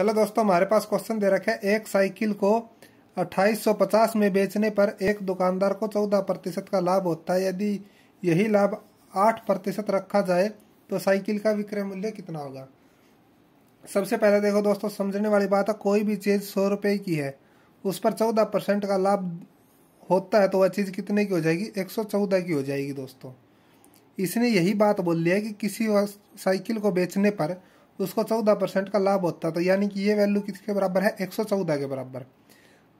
hello दोस्तों हमारे पास question दे रखा है एक साइकिल को 2850 में बेचने पर एक दुकानदार को 14 प्रतिशत का लाभ होता है यदि यही लाभ 8 प्रतिशत रखा जाए तो साइकिल का विक्रय मूल्य कितना होगा सबसे पहले देखो दोस्तों समझने वाली बात है कोई भी चीज़ सौ रुपये की है उस पर चौदह परसेंट का लाभ होता है तो वह चीज़ कितने की हो जाएगी एक सौ चौदह की हो जाएगी दोस्तों इसने यही बात बोल लिया है कि किसी साइकिल को बेचने पर तो उसको चौदह परसेंट का लाभ होता तो यानी कि ये वैल्यू किसके बराबर है एक सौ चौदह के बराबर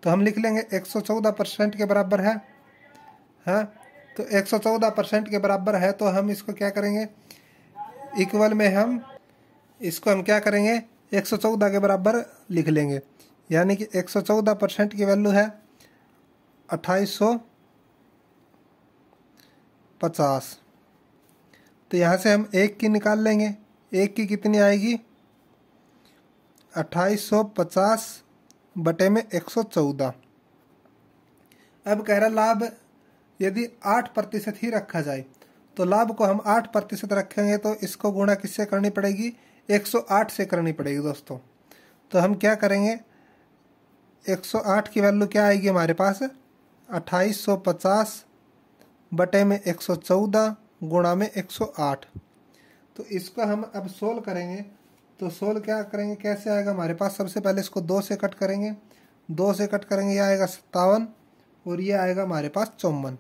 तो हम लिख लेंगे एक सौ चौदह परसेंट के बराबर है हाँ तो एक सौ चौदह परसेंट के बराबर है तो हम इसको क्या करेंगे इक्वल में हम इसको हम क्या करेंगे एक सौ चौदह के बराबर लिख लेंगे यानी कि एक सौ चौदह परसेंट की वैल्यू है अट्ठाईस सौ पचास तो यहाँ से हम एक की निकाल लेंगे एक की कितनी आएगी अट्ठाईस सौ पचास बटे में एक सौ चौदह अब कह रहा लाभ यदि आठ प्रतिशत ही रखा जाए तो लाभ को हम आठ प्रतिशत रखेंगे तो इसको गुणा किससे करनी पड़ेगी एक सौ आठ से करनी पड़ेगी दोस्तों तो हम क्या करेंगे एक सौ आठ की वैल्यू क्या आएगी हमारे पास अट्ठाईस सौ पचास बटे में एक सौ चौदह गुणा में एक सौ आठ तो इसको हम अब सोल करेंगे तो सोल क्या करेंगे कैसे आएगा हमारे पास सबसे पहले इसको दो से कट करेंगे दो से कट करेंगे ये आएगा सत्तावन और ये आएगा हमारे पास चौवन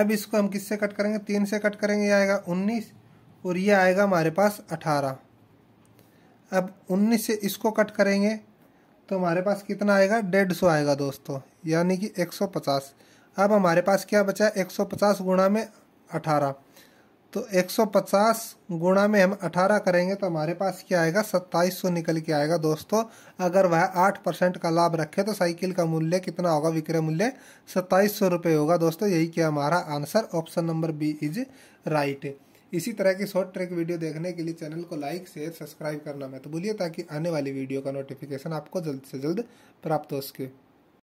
अब इसको हम किससे कट करेंगे तीन से कट करेंगे ये आएगा उन्नीस और ये आएगा हमारे पास अठारह अब उन्नीस से इसको कट करेंगे तो हमारे पास कितना आएगा डेढ़ सौ आएगा दोस्तों यानी कि एक सौ पचास अब हमारे पास क्या बचा है एक सौ पचास गुणा में अठारह तो 150 गुणा में हम 18 करेंगे तो हमारे पास क्या आएगा 2700 निकल के आएगा दोस्तों अगर वह 8 परसेंट का लाभ रखे तो साइकिल का मूल्य कितना होगा विक्रय मूल्य सत्ताईस सौ रुपये होगा दोस्तों यही क्या हमारा answer option number B is right इसी तरह की शॉर्ट ट्रैक वीडियो देखने के लिए चैनल को लाइक शेयर सब्सक्राइब करना मत भूलिए ताकि आने वाली वीडियो का नोटिफिकेशन आपको जल्द से जल्द प्राप्त हो सके